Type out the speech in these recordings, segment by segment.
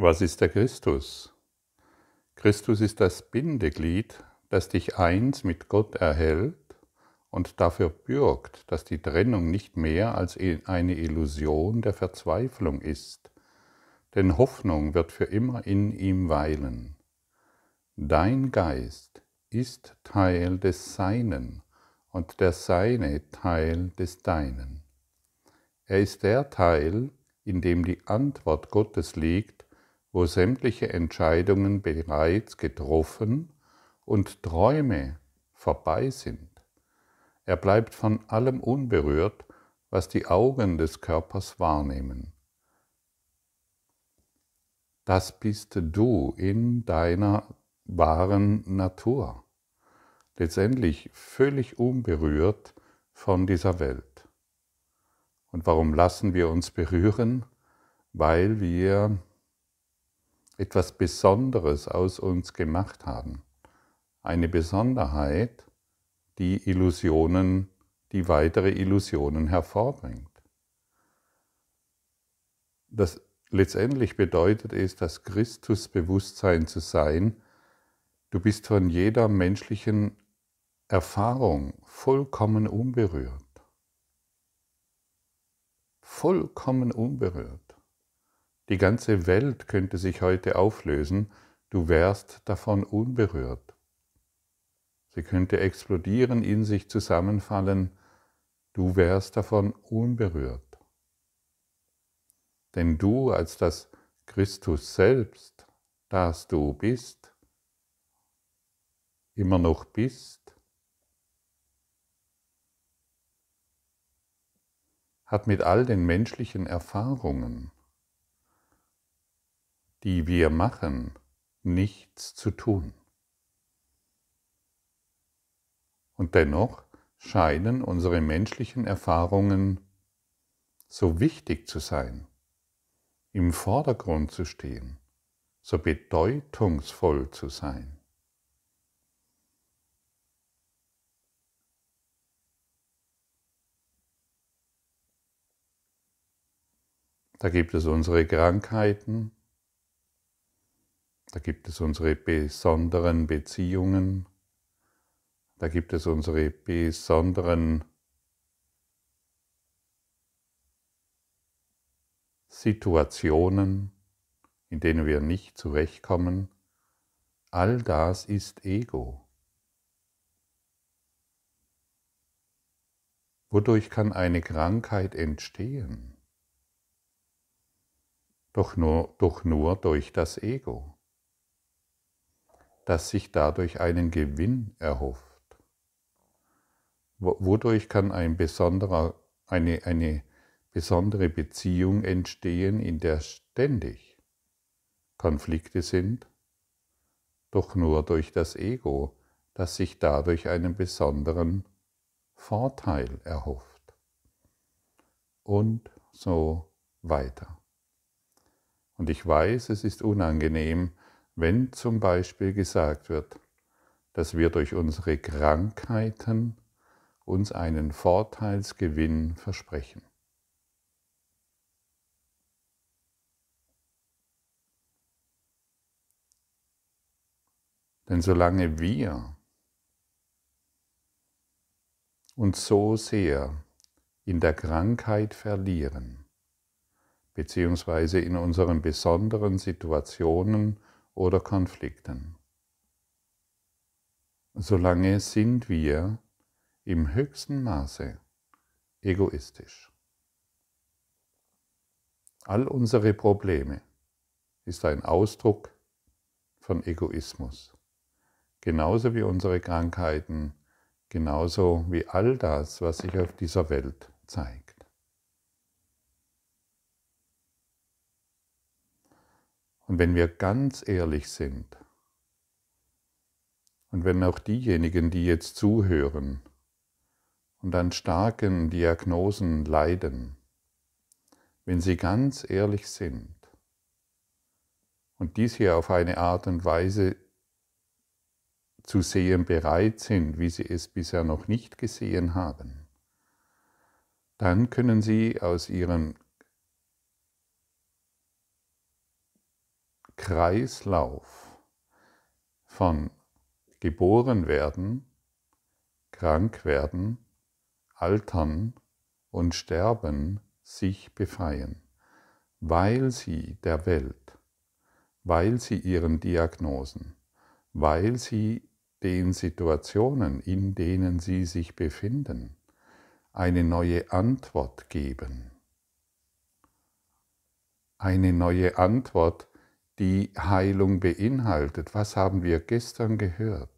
Was ist der Christus? Christus ist das Bindeglied, das dich eins mit Gott erhält und dafür bürgt, dass die Trennung nicht mehr als e-, eine Illusion der Verzweiflung ist, denn Hoffnung wird für immer in ihm weilen. Dein Geist ist Teil des Seinen und der Seine Teil des Deinen. Er ist der Teil, in dem die Antwort Gottes liegt, wo sämtliche Entscheidungen bereits getroffen und Träume vorbei sind. Er bleibt von allem unberührt, was die Augen des Körpers wahrnehmen. Das bist du in deiner wahren Natur, letztendlich völlig unberührt von dieser Welt. Und warum lassen wir uns berühren? Weil wir etwas Besonderes aus uns gemacht haben. Eine Besonderheit, die Illusionen, die weitere Illusionen hervorbringt. Das letztendlich bedeutet es, das Christusbewusstsein zu sein. Du bist von jeder menschlichen Erfahrung vollkommen unberührt. Vollkommen unberührt. Die ganze Welt könnte sich heute auflösen, du wärst davon unberührt. Sie könnte explodieren, in sich zusammenfallen, du wärst davon unberührt. Denn du als das Christus selbst, das du bist, immer noch bist, hat mit all den menschlichen Erfahrungen, die wir machen, nichts zu tun. Und dennoch scheinen unsere menschlichen Erfahrungen so wichtig zu sein, im Vordergrund zu stehen, so bedeutungsvoll zu sein. Da gibt es unsere Krankheiten, da gibt es unsere besonderen Beziehungen. Da gibt es unsere besonderen Situationen, in denen wir nicht zurechtkommen. All das ist Ego. Wodurch kann eine Krankheit entstehen? Doch nur, doch nur durch das Ego dass sich dadurch einen Gewinn erhofft. Wodurch kann ein besonderer, eine, eine besondere Beziehung entstehen, in der ständig Konflikte sind? Doch nur durch das Ego, das sich dadurch einen besonderen Vorteil erhofft. Und so weiter. Und ich weiß, es ist unangenehm, wenn zum Beispiel gesagt wird, dass wir durch unsere Krankheiten uns einen Vorteilsgewinn versprechen. Denn solange wir uns so sehr in der Krankheit verlieren, beziehungsweise in unseren besonderen Situationen oder Konflikten. Solange sind wir im höchsten Maße egoistisch. All unsere Probleme ist ein Ausdruck von Egoismus. Genauso wie unsere Krankheiten, genauso wie all das, was sich auf dieser Welt zeigt. Und wenn wir ganz ehrlich sind, und wenn auch diejenigen, die jetzt zuhören und an starken Diagnosen leiden, wenn sie ganz ehrlich sind und dies hier auf eine Art und Weise zu sehen bereit sind, wie sie es bisher noch nicht gesehen haben, dann können sie aus ihrem Kreislauf von geboren werden, krank werden, altern und sterben sich befreien, weil sie der Welt, weil sie ihren Diagnosen, weil sie den Situationen, in denen sie sich befinden, eine neue Antwort geben. Eine neue Antwort die Heilung beinhaltet. Was haben wir gestern gehört?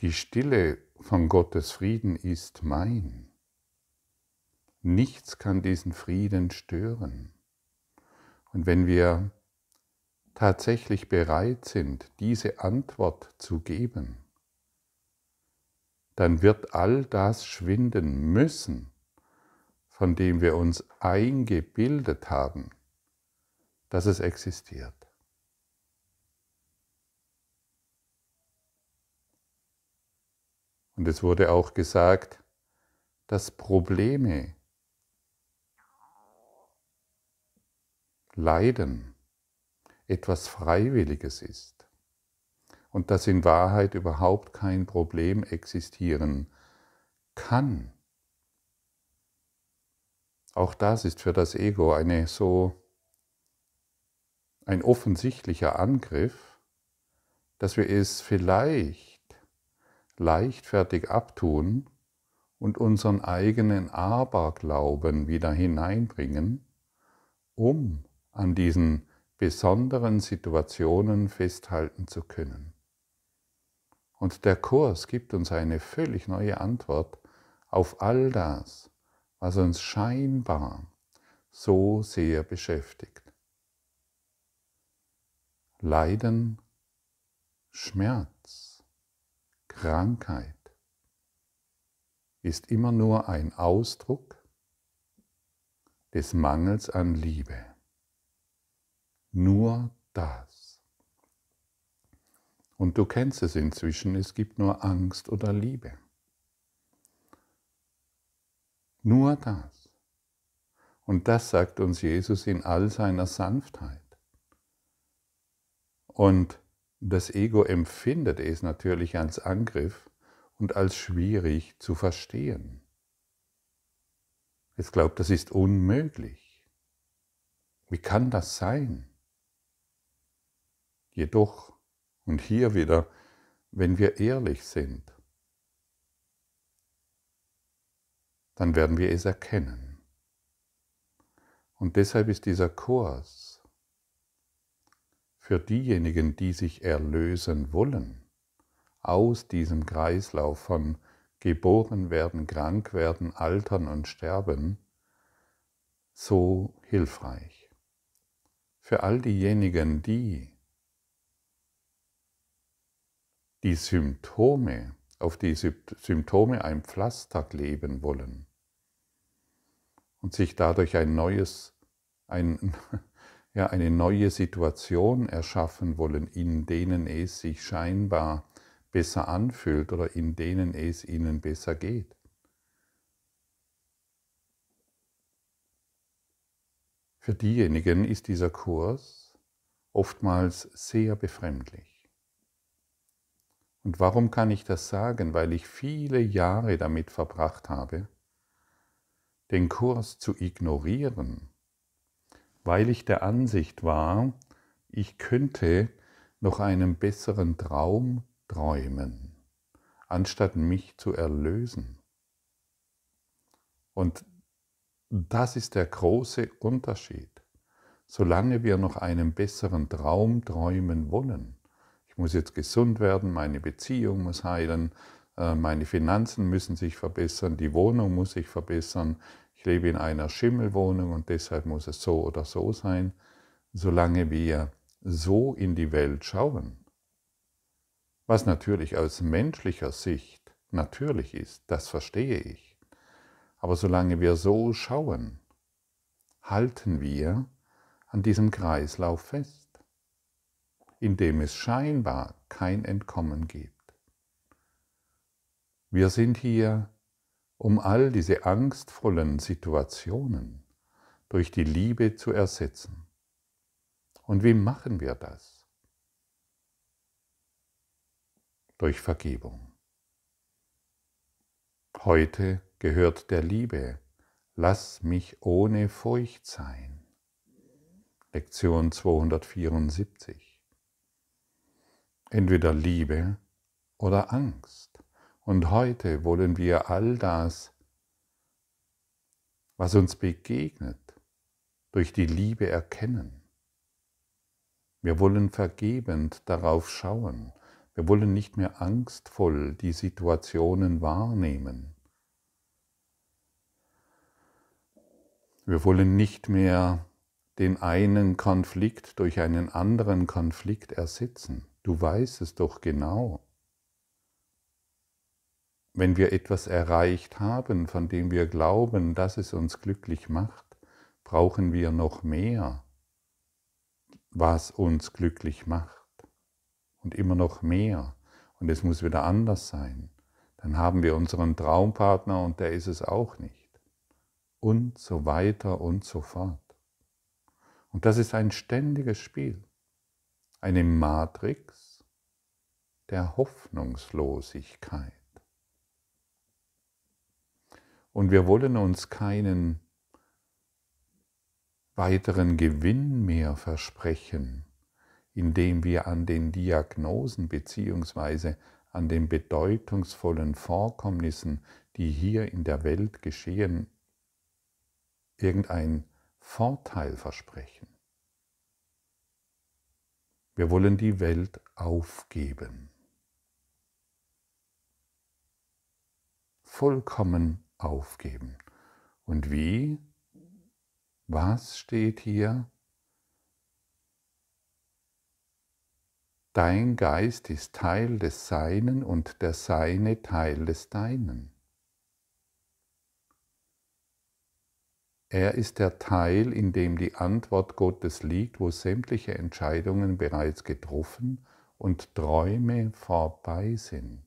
Die Stille von Gottes Frieden ist mein. Nichts kann diesen Frieden stören. Und wenn wir tatsächlich bereit sind, diese Antwort zu geben, dann wird all das schwinden müssen, von dem wir uns eingebildet haben, dass es existiert. Und es wurde auch gesagt, dass Probleme, Leiden etwas Freiwilliges ist und dass in Wahrheit überhaupt kein Problem existieren kann, auch das ist für das Ego eine so ein offensichtlicher Angriff, dass wir es vielleicht leichtfertig abtun und unseren eigenen Aberglauben wieder hineinbringen, um an diesen besonderen Situationen festhalten zu können. Und der Kurs gibt uns eine völlig neue Antwort auf all das, was uns scheinbar so sehr beschäftigt. Leiden, Schmerz, Krankheit ist immer nur ein Ausdruck des Mangels an Liebe. Nur das. Und du kennst es inzwischen, es gibt nur Angst oder Liebe. Nur das. Und das sagt uns Jesus in all seiner Sanftheit. Und das Ego empfindet es natürlich als Angriff und als schwierig zu verstehen. Es glaubt, das ist unmöglich. Wie kann das sein? Jedoch, und hier wieder, wenn wir ehrlich sind, dann werden wir es erkennen. Und deshalb ist dieser Kurs für diejenigen, die sich erlösen wollen, aus diesem Kreislauf von geboren werden, krank werden, altern und sterben, so hilfreich. Für all diejenigen, die die Symptome, auf die Symptome ein Pflaster kleben wollen, und sich dadurch ein neues, ein, ja, eine neue Situation erschaffen wollen, in denen es sich scheinbar besser anfühlt oder in denen es ihnen besser geht. Für diejenigen ist dieser Kurs oftmals sehr befremdlich. Und warum kann ich das sagen? Weil ich viele Jahre damit verbracht habe, den Kurs zu ignorieren, weil ich der Ansicht war, ich könnte noch einen besseren Traum träumen, anstatt mich zu erlösen. Und das ist der große Unterschied. Solange wir noch einen besseren Traum träumen wollen, ich muss jetzt gesund werden, meine Beziehung muss heilen, äh, meine Finanzen müssen sich verbessern, die Wohnung muss sich verbessern, ich lebe in einer Schimmelwohnung und deshalb muss es so oder so sein. Solange wir so in die Welt schauen, was natürlich aus menschlicher Sicht natürlich ist, das verstehe ich, aber solange wir so schauen, halten wir an diesem Kreislauf fest, in dem es scheinbar kein Entkommen gibt. Wir sind hier, um all diese angstvollen Situationen durch die Liebe zu ersetzen. Und wie machen wir das? Durch Vergebung. Heute gehört der Liebe, lass mich ohne Furcht sein. Lektion 274. Entweder Liebe oder Angst. Und heute wollen wir all das, was uns begegnet, durch die Liebe erkennen. Wir wollen vergebend darauf schauen. Wir wollen nicht mehr angstvoll die Situationen wahrnehmen. Wir wollen nicht mehr den einen Konflikt durch einen anderen Konflikt ersetzen. Du weißt es doch genau. Wenn wir etwas erreicht haben, von dem wir glauben, dass es uns glücklich macht, brauchen wir noch mehr, was uns glücklich macht. Und immer noch mehr. Und es muss wieder anders sein. Dann haben wir unseren Traumpartner und der ist es auch nicht. Und so weiter und so fort. Und das ist ein ständiges Spiel. Eine Matrix der Hoffnungslosigkeit. Und wir wollen uns keinen weiteren Gewinn mehr versprechen, indem wir an den Diagnosen bzw. an den bedeutungsvollen Vorkommnissen, die hier in der Welt geschehen, irgendeinen Vorteil versprechen. Wir wollen die Welt aufgeben. Vollkommen aufgeben. Und wie? Was steht hier? Dein Geist ist Teil des Seinen und der Seine Teil des Deinen. Er ist der Teil, in dem die Antwort Gottes liegt, wo sämtliche Entscheidungen bereits getroffen und Träume vorbei sind.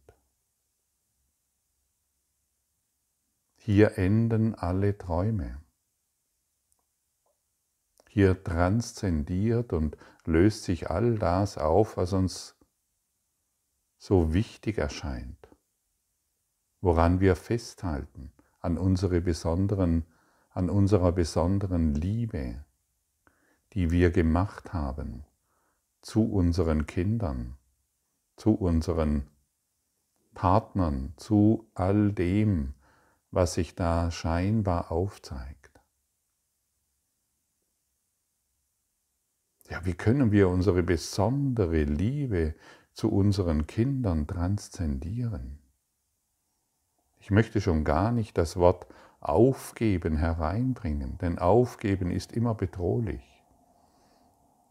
Hier enden alle Träume. Hier transzendiert und löst sich all das auf, was uns so wichtig erscheint, woran wir festhalten, an, unsere besonderen, an unserer besonderen Liebe, die wir gemacht haben zu unseren Kindern, zu unseren Partnern, zu all dem, was sich da scheinbar aufzeigt. Ja, wie können wir unsere besondere Liebe zu unseren Kindern transzendieren? Ich möchte schon gar nicht das Wort aufgeben hereinbringen, denn aufgeben ist immer bedrohlich.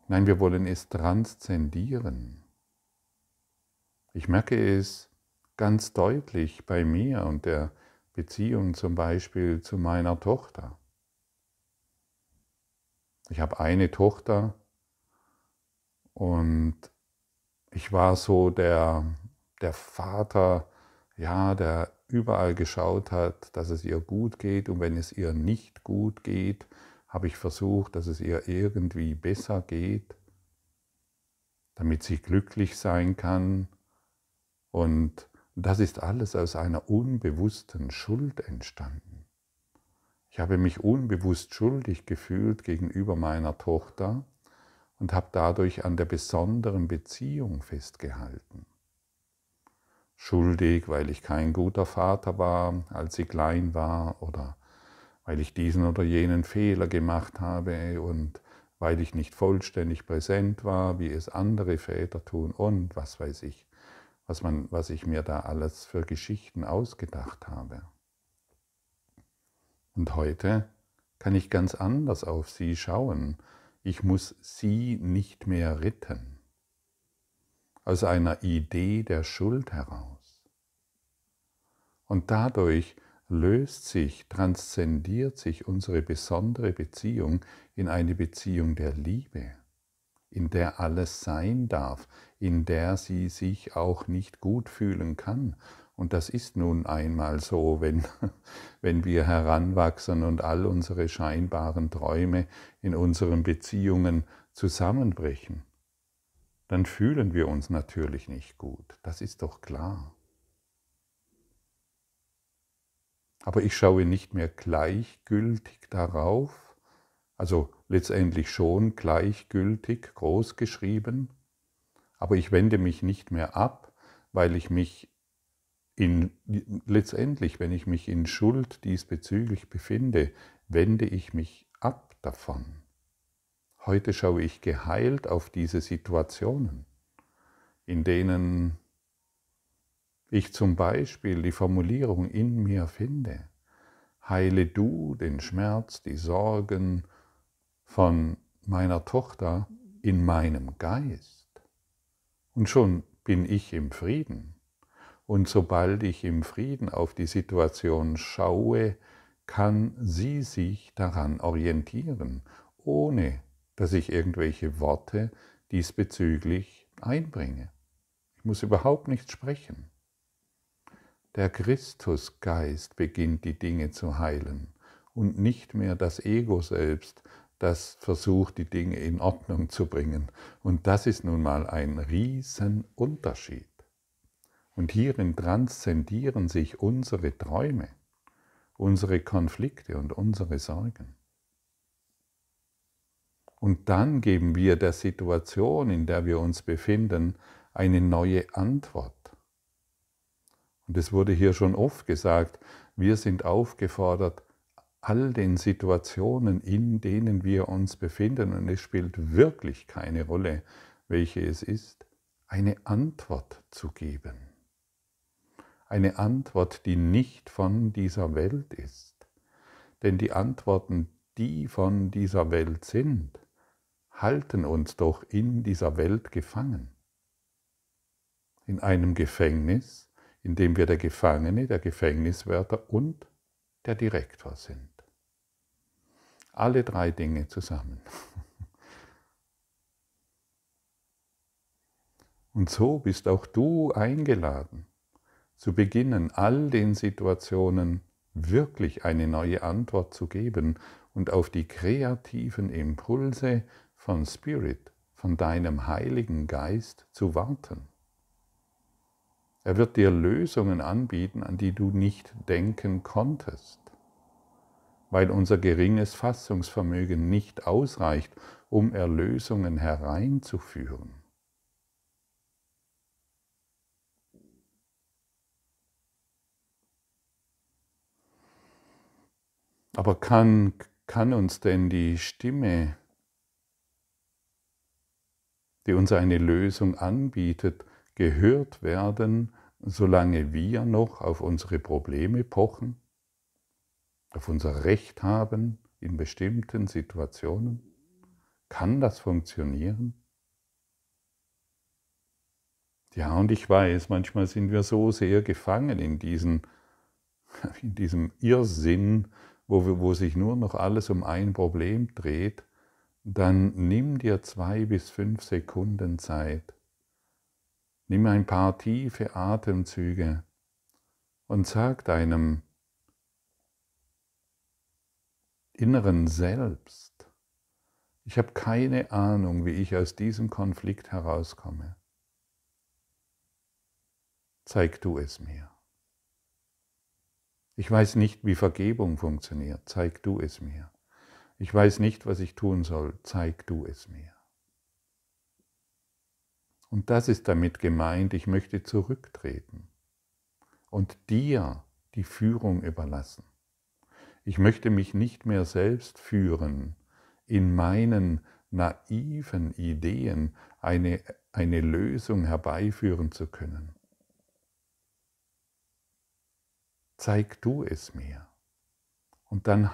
Nein, wir wollen es transzendieren. Ich merke es ganz deutlich bei mir und der Beziehung zum Beispiel zu meiner Tochter. Ich habe eine Tochter und ich war so der, der Vater, ja, der überall geschaut hat, dass es ihr gut geht und wenn es ihr nicht gut geht, habe ich versucht, dass es ihr irgendwie besser geht, damit sie glücklich sein kann und das ist alles aus einer unbewussten Schuld entstanden. Ich habe mich unbewusst schuldig gefühlt gegenüber meiner Tochter und habe dadurch an der besonderen Beziehung festgehalten. Schuldig, weil ich kein guter Vater war, als sie klein war, oder weil ich diesen oder jenen Fehler gemacht habe und weil ich nicht vollständig präsent war, wie es andere Väter tun und was weiß ich was, man, was ich mir da alles für Geschichten ausgedacht habe. Und heute kann ich ganz anders auf sie schauen. Ich muss sie nicht mehr retten. Aus einer Idee der Schuld heraus. Und dadurch löst sich, transzendiert sich unsere besondere Beziehung in eine Beziehung der Liebe in der alles sein darf, in der sie sich auch nicht gut fühlen kann. Und das ist nun einmal so, wenn, wenn wir heranwachsen und all unsere scheinbaren Träume in unseren Beziehungen zusammenbrechen, dann fühlen wir uns natürlich nicht gut. Das ist doch klar. Aber ich schaue nicht mehr gleichgültig darauf, also letztendlich schon gleichgültig groß geschrieben, aber ich wende mich nicht mehr ab, weil ich mich in, letztendlich, wenn ich mich in Schuld diesbezüglich befinde, wende ich mich ab davon. Heute schaue ich geheilt auf diese Situationen, in denen ich zum Beispiel die Formulierung in mir finde, heile du den Schmerz, die Sorgen, von meiner Tochter in meinem Geist. Und schon bin ich im Frieden. Und sobald ich im Frieden auf die Situation schaue, kann sie sich daran orientieren, ohne dass ich irgendwelche Worte diesbezüglich einbringe. Ich muss überhaupt nichts sprechen. Der Christusgeist beginnt die Dinge zu heilen und nicht mehr das Ego selbst, das versucht, die Dinge in Ordnung zu bringen. Und das ist nun mal ein Riesenunterschied. Und hierin transzendieren sich unsere Träume, unsere Konflikte und unsere Sorgen. Und dann geben wir der Situation, in der wir uns befinden, eine neue Antwort. Und es wurde hier schon oft gesagt, wir sind aufgefordert, all den Situationen, in denen wir uns befinden, und es spielt wirklich keine Rolle, welche es ist, eine Antwort zu geben. Eine Antwort, die nicht von dieser Welt ist. Denn die Antworten, die von dieser Welt sind, halten uns doch in dieser Welt gefangen. In einem Gefängnis, in dem wir der Gefangene, der Gefängniswärter und der Direktor sind. Alle drei Dinge zusammen. Und so bist auch du eingeladen, zu beginnen, all den Situationen wirklich eine neue Antwort zu geben und auf die kreativen Impulse von Spirit, von deinem Heiligen Geist zu warten. Er wird dir Lösungen anbieten, an die du nicht denken konntest weil unser geringes Fassungsvermögen nicht ausreicht, um Erlösungen hereinzuführen. Aber kann, kann uns denn die Stimme, die uns eine Lösung anbietet, gehört werden, solange wir noch auf unsere Probleme pochen? auf unser Recht haben in bestimmten Situationen? Kann das funktionieren? Ja, und ich weiß, manchmal sind wir so sehr gefangen in, diesen, in diesem Irrsinn, wo, wir, wo sich nur noch alles um ein Problem dreht, dann nimm dir zwei bis fünf Sekunden Zeit. Nimm ein paar tiefe Atemzüge und sag deinem inneren Selbst. Ich habe keine Ahnung, wie ich aus diesem Konflikt herauskomme. Zeig du es mir. Ich weiß nicht, wie Vergebung funktioniert. Zeig du es mir. Ich weiß nicht, was ich tun soll. Zeig du es mir. Und das ist damit gemeint, ich möchte zurücktreten und dir die Führung überlassen. Ich möchte mich nicht mehr selbst führen, in meinen naiven Ideen eine, eine Lösung herbeiführen zu können. Zeig du es mir. Und dann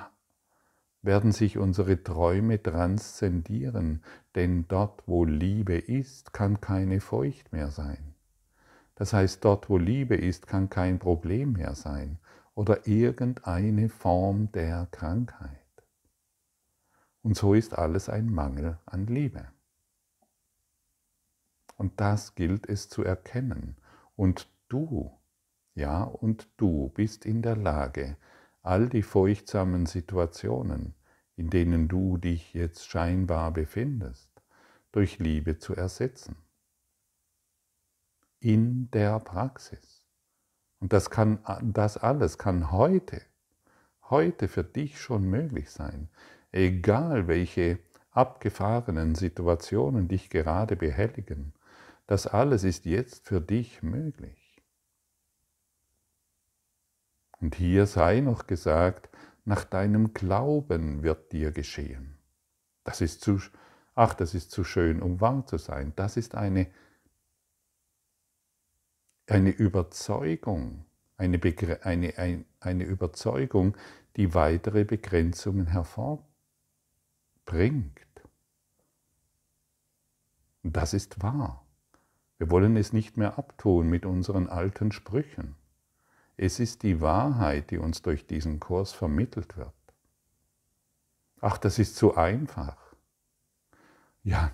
werden sich unsere Träume transzendieren, denn dort, wo Liebe ist, kann keine Feucht mehr sein. Das heißt, dort, wo Liebe ist, kann kein Problem mehr sein oder irgendeine Form der Krankheit. Und so ist alles ein Mangel an Liebe. Und das gilt es zu erkennen. Und du, ja, und du bist in der Lage, all die furchtsamen Situationen, in denen du dich jetzt scheinbar befindest, durch Liebe zu ersetzen. In der Praxis. Und das, kann, das alles kann heute, heute für dich schon möglich sein. Egal welche abgefahrenen Situationen dich gerade behelligen, das alles ist jetzt für dich möglich. Und hier sei noch gesagt, nach deinem Glauben wird dir geschehen. Das ist zu, ach, das ist zu schön, um wahr zu sein. Das ist eine eine Überzeugung, eine, Begr eine, ein, eine Überzeugung, die weitere Begrenzungen hervorbringt. das ist wahr. Wir wollen es nicht mehr abtun mit unseren alten Sprüchen. Es ist die Wahrheit, die uns durch diesen Kurs vermittelt wird. Ach, das ist zu einfach. Ja,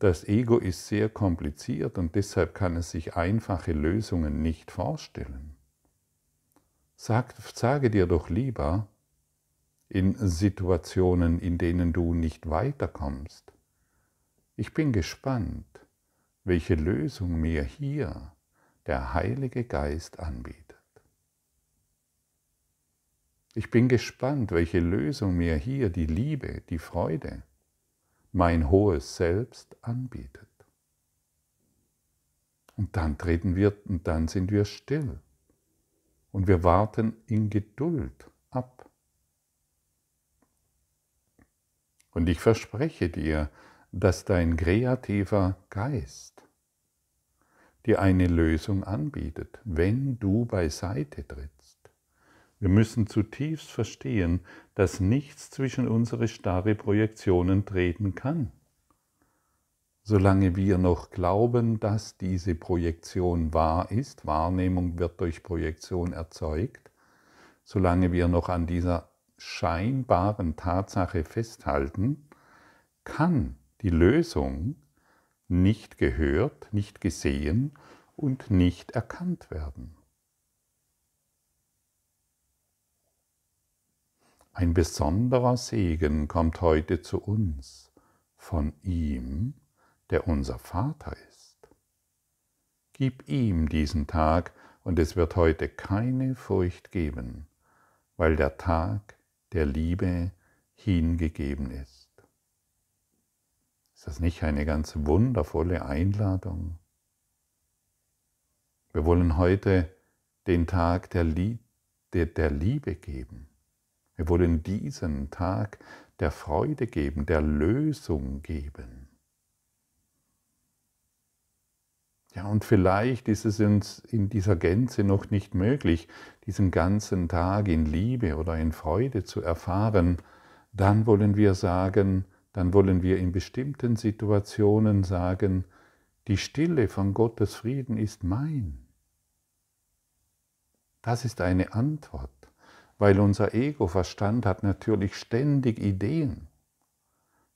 das Ego ist sehr kompliziert und deshalb kann es sich einfache Lösungen nicht vorstellen. Sag, sage dir doch lieber, in Situationen, in denen du nicht weiterkommst, ich bin gespannt, welche Lösung mir hier der Heilige Geist anbietet. Ich bin gespannt, welche Lösung mir hier die Liebe, die Freude, mein hohes Selbst anbietet. Und dann treten wir und dann sind wir still. Und wir warten in Geduld ab. Und ich verspreche dir, dass dein kreativer Geist dir eine Lösung anbietet, wenn du beiseite trittst. Wir müssen zutiefst verstehen, dass nichts zwischen unsere starre Projektionen treten kann, solange wir noch glauben, dass diese Projektion wahr ist. Wahrnehmung wird durch Projektion erzeugt. Solange wir noch an dieser scheinbaren Tatsache festhalten, kann die Lösung nicht gehört, nicht gesehen und nicht erkannt werden. Ein besonderer Segen kommt heute zu uns von ihm, der unser Vater ist. Gib ihm diesen Tag, und es wird heute keine Furcht geben, weil der Tag der Liebe hingegeben ist. Ist das nicht eine ganz wundervolle Einladung? Wir wollen heute den Tag der, Liebe geben. Wir wollen diesen Tag der Freude geben, der Lösung geben. Ja, und vielleicht ist es uns in dieser Gänze noch nicht möglich, diesen ganzen Tag in Liebe oder in Freude zu erfahren. Dann wollen wir sagen, dann wollen wir in bestimmten Situationen sagen, die Stille von Gottes Frieden ist mein. Das ist eine Antwort weil unser Ego-Verstand hat natürlich ständig Ideen.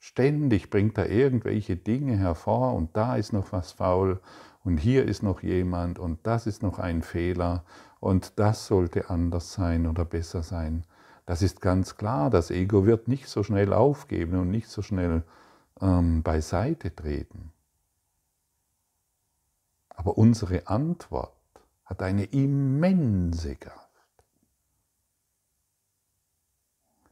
Ständig bringt er irgendwelche Dinge hervor und da ist noch was faul und hier ist noch jemand und das ist noch ein Fehler und das sollte anders sein oder besser sein. Das ist ganz klar, das Ego wird nicht so schnell aufgeben und nicht so schnell ähm, beiseite treten. Aber unsere Antwort hat eine immense Kraft.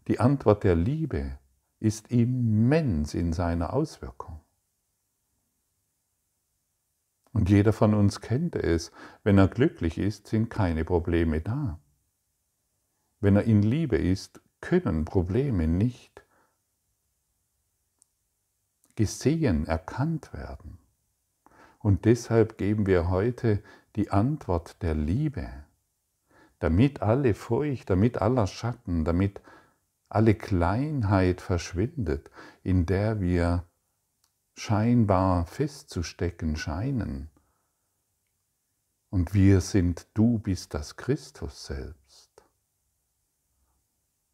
Die Antwort der Liebe ist immens in seiner Auswirkung. Und jeder von uns kennt es. Wenn er glücklich ist, sind keine Probleme da. Wenn er in Liebe ist, können Probleme nicht gesehen, erkannt werden. Und deshalb geben wir heute die Antwort der Liebe, damit alle Furcht, damit aller Schatten, damit alle alle Kleinheit verschwindet, in der wir scheinbar festzustecken scheinen. Und wir sind, du bist das Christus selbst.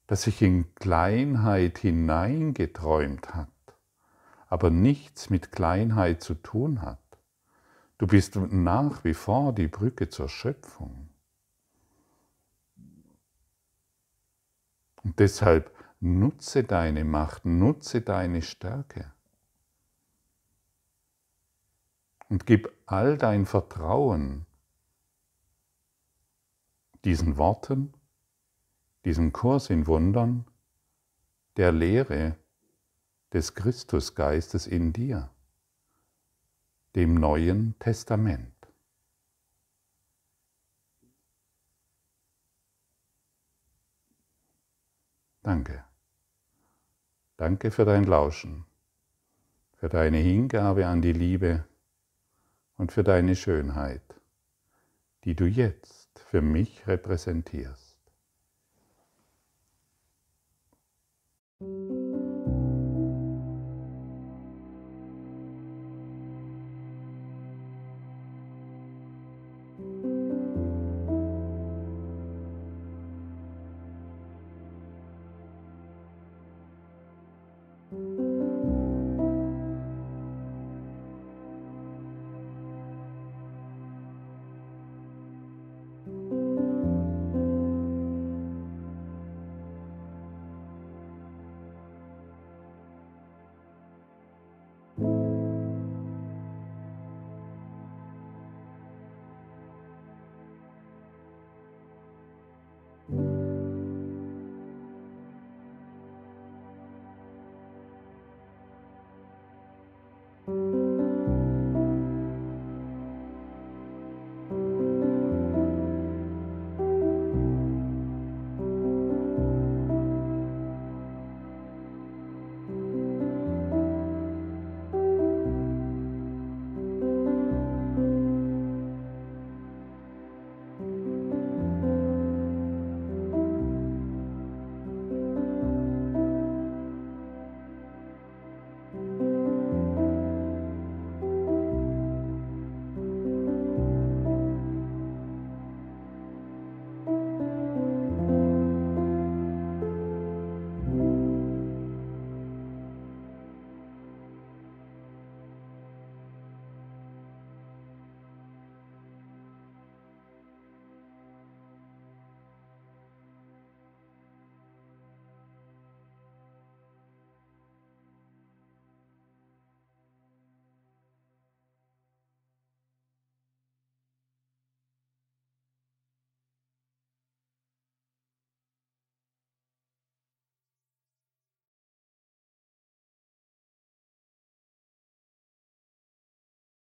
Das sich in Kleinheit hineingeträumt hat, aber nichts mit Kleinheit zu tun hat. Du bist nach wie vor die Brücke zur Schöpfung. Und deshalb nutze deine Macht, nutze deine Stärke. Und gib all dein Vertrauen diesen Worten, diesem Kurs in Wundern, der Lehre des Christusgeistes in dir, dem Neuen Testament. Danke. Danke für dein Lauschen, für deine Hingabe an die Liebe und für deine Schönheit, die du jetzt für mich repräsentierst.